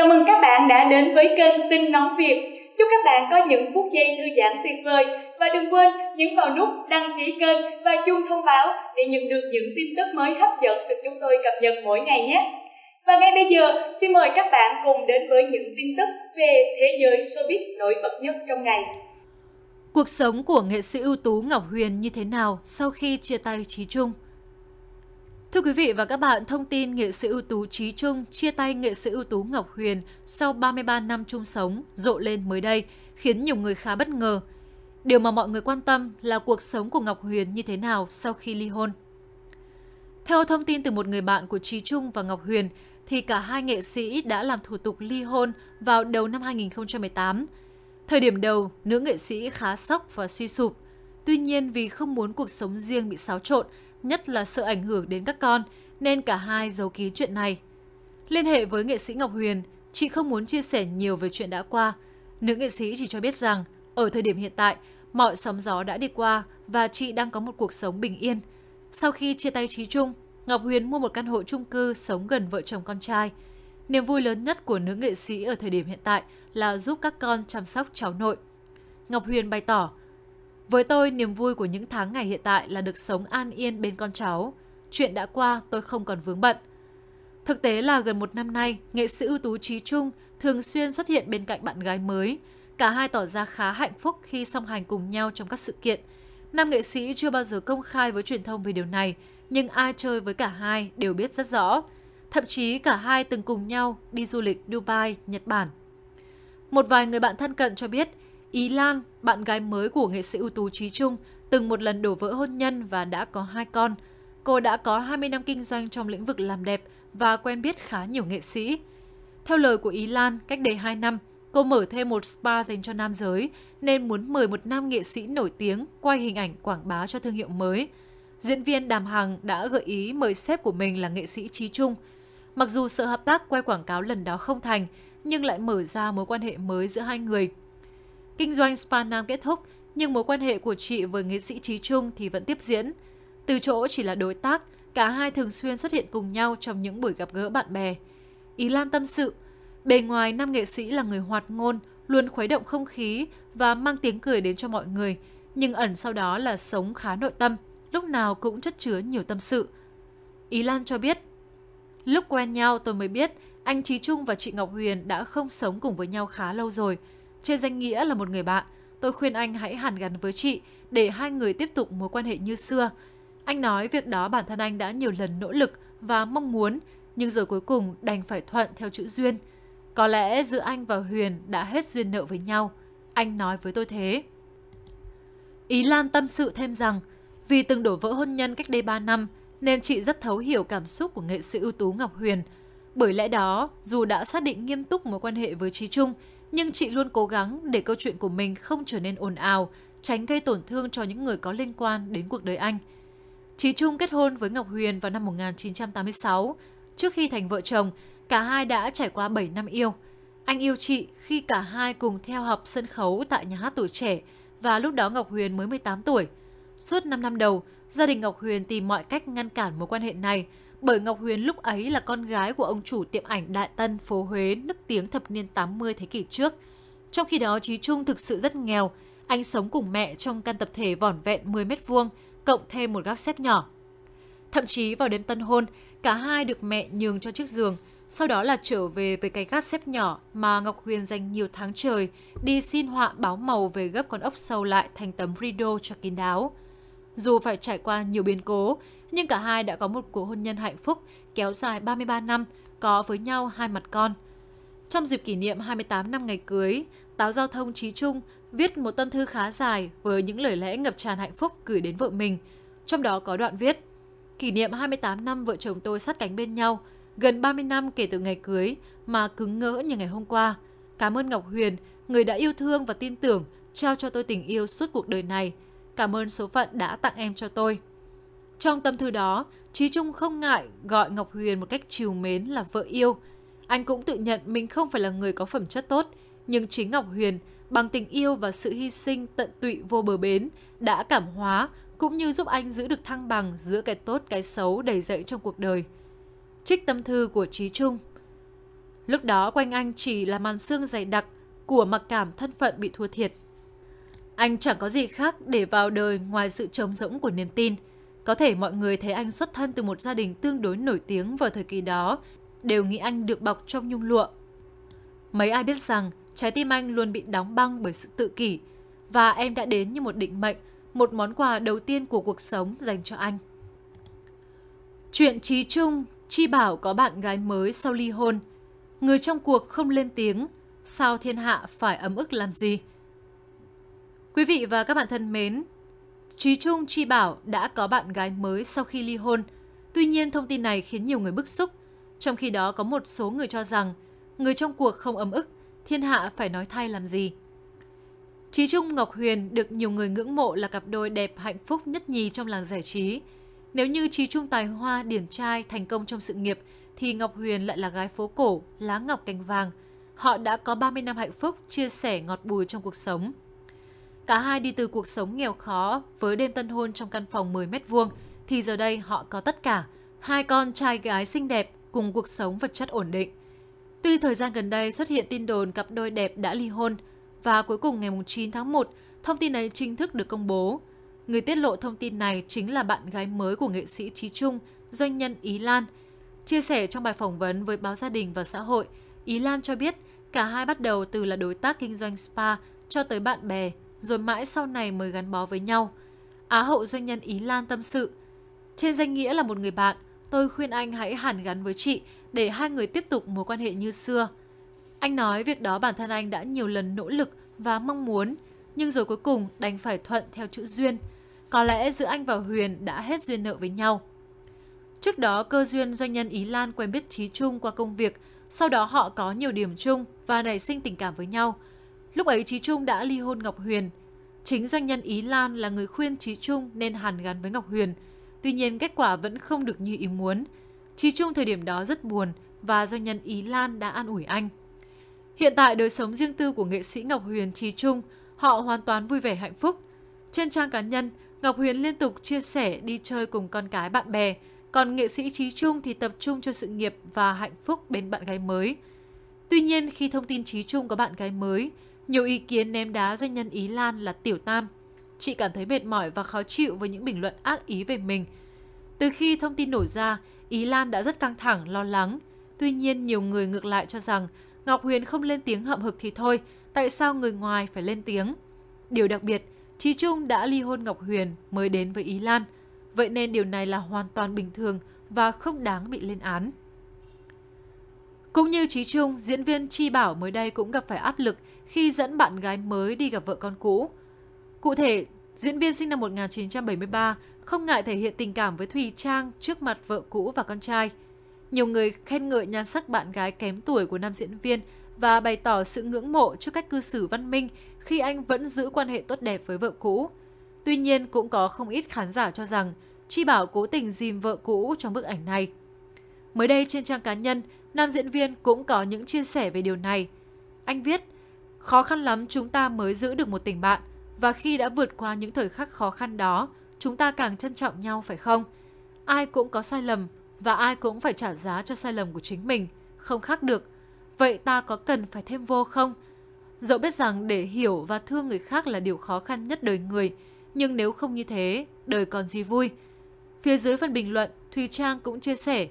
Chào mừng các bạn đã đến với kênh Tin Nóng Việt. Chúc các bạn có những phút giây thư giãn tuyệt vời và đừng quên nhấn vào nút đăng ký kênh và chuông thông báo để nhận được những tin tức mới hấp dẫn được chúng tôi cập nhật mỗi ngày nhé. Và ngay bây giờ, xin mời các bạn cùng đến với những tin tức về thế giới showbiz nổi bật nhất trong ngày. Cuộc sống của nghệ sĩ ưu tú Ngọc Huyền như thế nào sau khi chia tay Trí Trung? Thưa quý vị và các bạn, thông tin nghệ sĩ ưu tú Trí Trung chia tay nghệ sĩ ưu tú Ngọc Huyền sau 33 năm chung sống rộ lên mới đây, khiến nhiều người khá bất ngờ. Điều mà mọi người quan tâm là cuộc sống của Ngọc Huyền như thế nào sau khi ly hôn. Theo thông tin từ một người bạn của Trí Trung và Ngọc Huyền, thì cả hai nghệ sĩ đã làm thủ tục ly hôn vào đầu năm 2018. Thời điểm đầu, nữ nghệ sĩ khá sốc và suy sụp. Tuy nhiên vì không muốn cuộc sống riêng bị xáo trộn, nhất là sợ ảnh hưởng đến các con, nên cả hai giấu kín chuyện này. Liên hệ với nghệ sĩ Ngọc Huyền, chị không muốn chia sẻ nhiều về chuyện đã qua. Nữ nghệ sĩ chỉ cho biết rằng, ở thời điểm hiện tại, mọi sóng gió đã đi qua và chị đang có một cuộc sống bình yên. Sau khi chia tay Trí Trung, Ngọc Huyền mua một căn hộ chung cư sống gần vợ chồng con trai. Niềm vui lớn nhất của nữ nghệ sĩ ở thời điểm hiện tại là giúp các con chăm sóc cháu nội. Ngọc Huyền bày tỏ với tôi, niềm vui của những tháng ngày hiện tại là được sống an yên bên con cháu. Chuyện đã qua, tôi không còn vướng bận. Thực tế là gần một năm nay, nghệ sĩ ưu tú Trí Trung thường xuyên xuất hiện bên cạnh bạn gái mới. Cả hai tỏ ra khá hạnh phúc khi song hành cùng nhau trong các sự kiện. Nam nghệ sĩ chưa bao giờ công khai với truyền thông về điều này, nhưng ai chơi với cả hai đều biết rất rõ. Thậm chí cả hai từng cùng nhau đi du lịch Dubai, Nhật Bản. Một vài người bạn thân cận cho biết, Ý Lan, bạn gái mới của nghệ sĩ ưu tú Trí Trung, từng một lần đổ vỡ hôn nhân và đã có hai con. Cô đã có 20 năm kinh doanh trong lĩnh vực làm đẹp và quen biết khá nhiều nghệ sĩ. Theo lời của Ý Lan, cách đây 2 năm, cô mở thêm một spa dành cho nam giới nên muốn mời một nam nghệ sĩ nổi tiếng quay hình ảnh quảng bá cho thương hiệu mới. Diễn viên Đàm Hằng đã gợi ý mời sếp của mình là nghệ sĩ Trí Trung. Mặc dù sự hợp tác quay quảng cáo lần đó không thành, nhưng lại mở ra mối quan hệ mới giữa hai người – Kinh doanh spa nam kết thúc, nhưng mối quan hệ của chị với nghệ sĩ Trí Trung thì vẫn tiếp diễn. Từ chỗ chỉ là đối tác, cả hai thường xuyên xuất hiện cùng nhau trong những buổi gặp gỡ bạn bè. Ý Lan tâm sự, bề ngoài nam nghệ sĩ là người hoạt ngôn, luôn khuấy động không khí và mang tiếng cười đến cho mọi người, nhưng ẩn sau đó là sống khá nội tâm, lúc nào cũng chất chứa nhiều tâm sự. Ý Lan cho biết, lúc quen nhau tôi mới biết anh Trí Trung và chị Ngọc Huyền đã không sống cùng với nhau khá lâu rồi – trên danh nghĩa là một người bạn, tôi khuyên anh hãy hàn gắn với chị để hai người tiếp tục mối quan hệ như xưa. Anh nói việc đó bản thân anh đã nhiều lần nỗ lực và mong muốn, nhưng rồi cuối cùng đành phải thuận theo chữ duyên. Có lẽ giữa anh và Huyền đã hết duyên nợ với nhau. Anh nói với tôi thế. Ý Lan tâm sự thêm rằng, vì từng đổ vỡ hôn nhân cách đây 3 năm, nên chị rất thấu hiểu cảm xúc của nghệ sĩ ưu tú Ngọc Huyền. Bởi lẽ đó, dù đã xác định nghiêm túc mối quan hệ với Trí Trung, nhưng chị luôn cố gắng để câu chuyện của mình không trở nên ồn ào, tránh gây tổn thương cho những người có liên quan đến cuộc đời anh. Trí Trung kết hôn với Ngọc Huyền vào năm 1986. Trước khi thành vợ chồng, cả hai đã trải qua 7 năm yêu. Anh yêu chị khi cả hai cùng theo học sân khấu tại nhà hát tuổi trẻ và lúc đó Ngọc Huyền mới 18 tuổi. Suốt 5 năm đầu, gia đình Ngọc Huyền tìm mọi cách ngăn cản mối quan hệ này, bởi Ngọc Huyền lúc ấy là con gái của ông chủ tiệm ảnh Đại Tân, phố Huế, nức tiếng thập niên 80 thế kỷ trước. Trong khi đó, Trí Trung thực sự rất nghèo. Anh sống cùng mẹ trong căn tập thể vỏn vẹn 10 mét vuông, cộng thêm một gác xếp nhỏ. Thậm chí vào đêm tân hôn, cả hai được mẹ nhường cho chiếc giường, sau đó là trở về với cái gác xếp nhỏ mà Ngọc Huyền dành nhiều tháng trời đi xin họa báo màu về gấp con ốc sâu lại thành tấm rideau cho kín đáo. Dù phải trải qua nhiều biến cố, nhưng cả hai đã có một cuộc hôn nhân hạnh phúc kéo dài 33 năm, có với nhau hai mặt con. Trong dịp kỷ niệm 28 năm ngày cưới, Táo Giao thông Trí Trung viết một tâm thư khá dài với những lời lẽ ngập tràn hạnh phúc gửi đến vợ mình. Trong đó có đoạn viết, kỷ niệm 28 năm vợ chồng tôi sát cánh bên nhau, gần 30 năm kể từ ngày cưới mà cứng ngỡ như ngày hôm qua. Cảm ơn Ngọc Huyền, người đã yêu thương và tin tưởng, trao cho tôi tình yêu suốt cuộc đời này – cảm ơn số phận đã tặng em cho tôi. Trong tâm thư đó, Trí Trung không ngại gọi Ngọc Huyền một cách chiều mến là vợ yêu. Anh cũng tự nhận mình không phải là người có phẩm chất tốt, nhưng chính Ngọc Huyền bằng tình yêu và sự hy sinh tận tụy vô bờ bến đã cảm hóa cũng như giúp anh giữ được thăng bằng giữa cái tốt cái xấu đầy dẫy trong cuộc đời. Trích tâm thư của Trí Trung Lúc đó quanh anh chỉ là màn xương dày đặc của mặc cảm thân phận bị thua thiệt anh chẳng có gì khác để vào đời ngoài sự trống rỗng của niềm tin. Có thể mọi người thấy anh xuất thân từ một gia đình tương đối nổi tiếng vào thời kỳ đó, đều nghĩ anh được bọc trong nhung lụa. Mấy ai biết rằng trái tim anh luôn bị đóng băng bởi sự tự kỷ, và em đã đến như một định mệnh, một món quà đầu tiên của cuộc sống dành cho anh. Chuyện Trí Trung, Chi Bảo có bạn gái mới sau ly hôn. Người trong cuộc không lên tiếng, sao thiên hạ phải ấm ức làm gì? Quý vị và các bạn thân mến, Trí Trung Chi Bảo đã có bạn gái mới sau khi ly hôn. Tuy nhiên, thông tin này khiến nhiều người bức xúc. Trong khi đó, có một số người cho rằng người trong cuộc không ấm ức, thiên hạ phải nói thay làm gì. Trí Trung Ngọc Huyền được nhiều người ngưỡng mộ là cặp đôi đẹp hạnh phúc nhất nhì trong làng giải trí. Nếu như Trí Trung tài hoa điển trai thành công trong sự nghiệp, thì Ngọc Huyền lại là gái phố cổ, lá ngọc cánh vàng. Họ đã có 30 năm hạnh phúc, chia sẻ ngọt bùi trong cuộc sống. Cả hai đi từ cuộc sống nghèo khó với đêm tân hôn trong căn phòng 10 mét vuông thì giờ đây họ có tất cả, hai con trai gái xinh đẹp cùng cuộc sống vật chất ổn định. Tuy thời gian gần đây xuất hiện tin đồn cặp đôi đẹp đã ly hôn và cuối cùng ngày 9 tháng 1, thông tin này chính thức được công bố. Người tiết lộ thông tin này chính là bạn gái mới của nghệ sĩ Trí Trung, doanh nhân Ý Lan. Chia sẻ trong bài phỏng vấn với báo Gia đình và Xã hội, Ý Lan cho biết cả hai bắt đầu từ là đối tác kinh doanh spa cho tới bạn bè rồi mãi sau này mới gắn bó với nhau. Á hậu doanh nhân Ý Lan tâm sự. Trên danh nghĩa là một người bạn, tôi khuyên anh hãy hàn gắn với chị để hai người tiếp tục mối quan hệ như xưa. Anh nói việc đó bản thân anh đã nhiều lần nỗ lực và mong muốn, nhưng rồi cuối cùng đành phải thuận theo chữ duyên. Có lẽ giữa anh và Huyền đã hết duyên nợ với nhau. Trước đó, cơ duyên doanh nhân Ý Lan quen biết Trí Trung qua công việc, sau đó họ có nhiều điểm chung và nảy sinh tình cảm với nhau – Lúc ấy Chí Trung đã ly hôn Ngọc Huyền. Chính doanh nhân Ý Lan là người khuyên Chí Trung nên hàn gắn với Ngọc Huyền. Tuy nhiên kết quả vẫn không được như ý muốn. Chí Trung thời điểm đó rất buồn và doanh nhân Ý Lan đã an ủi anh. Hiện tại đời sống riêng tư của nghệ sĩ Ngọc Huyền Chí Trung, họ hoàn toàn vui vẻ hạnh phúc. Trên trang cá nhân, Ngọc Huyền liên tục chia sẻ đi chơi cùng con cái bạn bè, còn nghệ sĩ Chí Trung thì tập trung cho sự nghiệp và hạnh phúc bên bạn gái mới. Tuy nhiên, khi thông tin Chí Trung có bạn gái mới, nhiều ý kiến ném đá doanh nhân Ý Lan là Tiểu Tam. Chị cảm thấy mệt mỏi và khó chịu với những bình luận ác ý về mình. Từ khi thông tin nổ ra, Ý Lan đã rất căng thẳng, lo lắng. Tuy nhiên, nhiều người ngược lại cho rằng Ngọc Huyền không lên tiếng hậm hực thì thôi, tại sao người ngoài phải lên tiếng? Điều đặc biệt, Trí Trung đã ly hôn Ngọc Huyền mới đến với Ý Lan. Vậy nên điều này là hoàn toàn bình thường và không đáng bị lên án. Cũng như Trí Trung, diễn viên Chi Bảo mới đây cũng gặp phải áp lực khi dẫn bạn gái mới đi gặp vợ con cũ. Cụ thể, diễn viên sinh năm 1973 không ngại thể hiện tình cảm với Thùy Trang trước mặt vợ cũ và con trai. Nhiều người khen ngợi nhan sắc bạn gái kém tuổi của nam diễn viên và bày tỏ sự ngưỡng mộ trước cách cư xử văn minh khi anh vẫn giữ quan hệ tốt đẹp với vợ cũ. Tuy nhiên, cũng có không ít khán giả cho rằng Chi Bảo cố tình dìm vợ cũ trong bức ảnh này. Mới đây trên trang cá nhân, Nam diễn viên cũng có những chia sẻ về điều này. Anh viết, khó khăn lắm chúng ta mới giữ được một tình bạn và khi đã vượt qua những thời khắc khó khăn đó, chúng ta càng trân trọng nhau phải không? Ai cũng có sai lầm và ai cũng phải trả giá cho sai lầm của chính mình, không khác được. Vậy ta có cần phải thêm vô không? Dẫu biết rằng để hiểu và thương người khác là điều khó khăn nhất đời người, nhưng nếu không như thế, đời còn gì vui. Phía dưới phần bình luận, Thùy Trang cũng chia sẻ,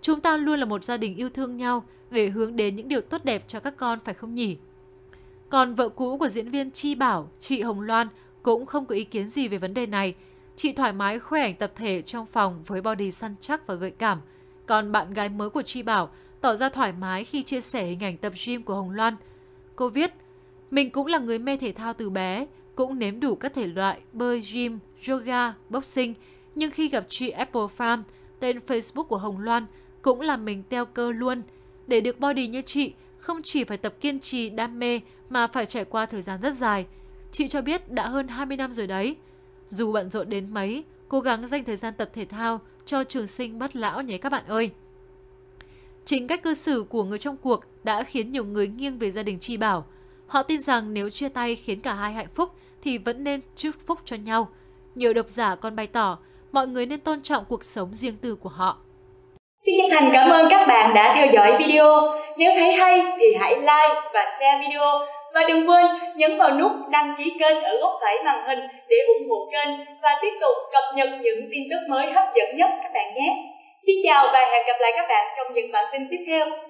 Chúng ta luôn là một gia đình yêu thương nhau để hướng đến những điều tốt đẹp cho các con phải không nhỉ? Còn vợ cũ của diễn viên Chi Bảo, chị Hồng Loan cũng không có ý kiến gì về vấn đề này. Chị thoải mái khoe ảnh tập thể trong phòng với body săn chắc và gợi cảm. Còn bạn gái mới của Chi Bảo tỏ ra thoải mái khi chia sẻ hình ảnh tập gym của Hồng Loan. Cô viết, mình cũng là người mê thể thao từ bé, cũng nếm đủ các thể loại bơi, gym, yoga, boxing. Nhưng khi gặp chị Apple Farm, tên Facebook của Hồng Loan, cũng làm mình teo cơ luôn. Để được body như chị, không chỉ phải tập kiên trì, đam mê mà phải trải qua thời gian rất dài. Chị cho biết đã hơn 20 năm rồi đấy. Dù bận rộn đến mấy, cố gắng dành thời gian tập thể thao cho trường sinh bất lão nhé các bạn ơi. Chính cách cư xử của người trong cuộc đã khiến nhiều người nghiêng về gia đình Chi Bảo. Họ tin rằng nếu chia tay khiến cả hai hạnh phúc thì vẫn nên chúc phúc cho nhau. Nhiều độc giả còn bày tỏ mọi người nên tôn trọng cuộc sống riêng tư của họ. Xin chân thành cảm ơn các bạn đã theo dõi video. Nếu thấy hay thì hãy like và share video. Và đừng quên nhấn vào nút đăng ký kênh ở góc phải màn hình để ủng hộ kênh và tiếp tục cập nhật những tin tức mới hấp dẫn nhất các bạn nhé. Xin chào và hẹn gặp lại các bạn trong những bản tin tiếp theo.